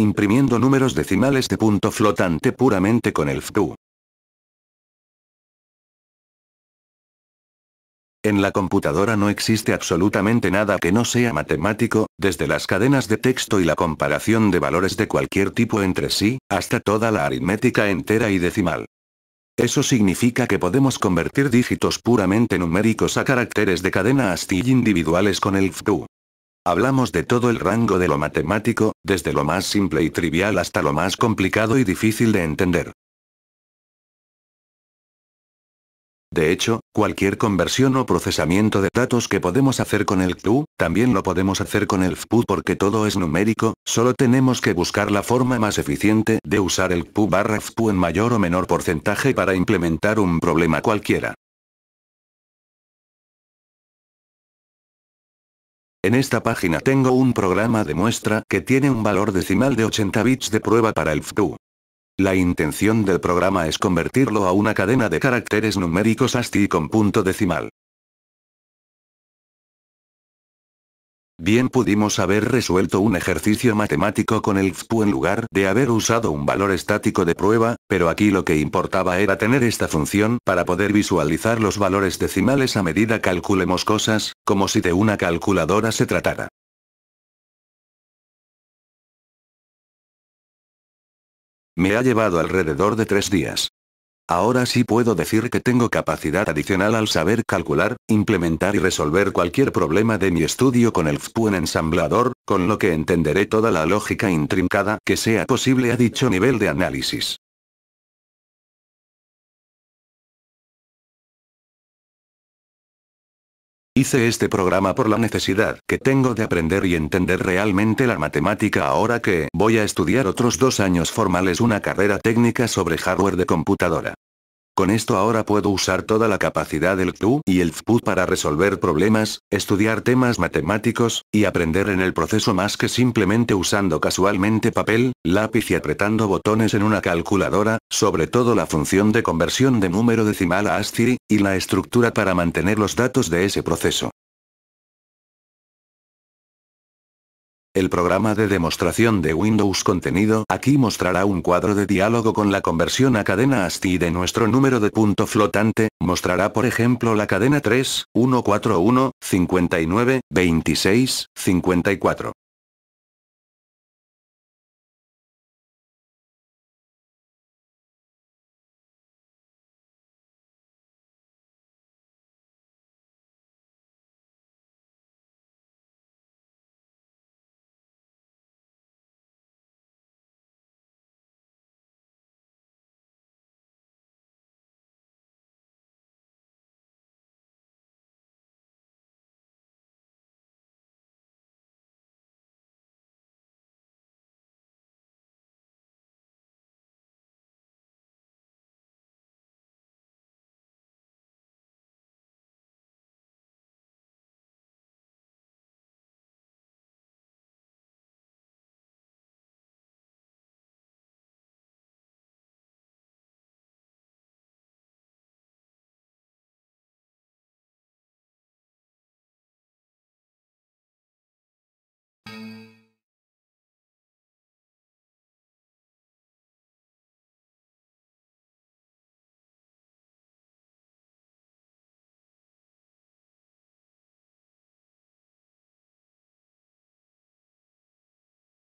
imprimiendo números decimales de punto flotante puramente con el FTU. En la computadora no existe absolutamente nada que no sea matemático, desde las cadenas de texto y la comparación de valores de cualquier tipo entre sí, hasta toda la aritmética entera y decimal. Eso significa que podemos convertir dígitos puramente numéricos a caracteres de cadena y individuales con el FTU. Hablamos de todo el rango de lo matemático, desde lo más simple y trivial hasta lo más complicado y difícil de entender. De hecho, cualquier conversión o procesamiento de datos que podemos hacer con el Q, también lo podemos hacer con el FPU porque todo es numérico, solo tenemos que buscar la forma más eficiente de usar el Q barra FPU en mayor o menor porcentaje para implementar un problema cualquiera. En esta página tengo un programa de muestra que tiene un valor decimal de 80 bits de prueba para el FTU. La intención del programa es convertirlo a una cadena de caracteres numéricos ASCII con punto decimal. Bien pudimos haber resuelto un ejercicio matemático con el FPU en lugar de haber usado un valor estático de prueba, pero aquí lo que importaba era tener esta función para poder visualizar los valores decimales a medida calculemos cosas, como si de una calculadora se tratara. Me ha llevado alrededor de tres días. Ahora sí puedo decir que tengo capacidad adicional al saber calcular, implementar y resolver cualquier problema de mi estudio con el en ensamblador, con lo que entenderé toda la lógica intrincada que sea posible a dicho nivel de análisis. Hice este programa por la necesidad que tengo de aprender y entender realmente la matemática ahora que voy a estudiar otros dos años formales una carrera técnica sobre hardware de computadora. Con esto ahora puedo usar toda la capacidad del TU y el FPU para resolver problemas, estudiar temas matemáticos, y aprender en el proceso más que simplemente usando casualmente papel, lápiz y apretando botones en una calculadora, sobre todo la función de conversión de número decimal a ASCII, y la estructura para mantener los datos de ese proceso. El programa de demostración de Windows Contenido aquí mostrará un cuadro de diálogo con la conversión a cadena ASCII de nuestro número de punto flotante, mostrará por ejemplo la cadena 3, 141, 59, 26, 54.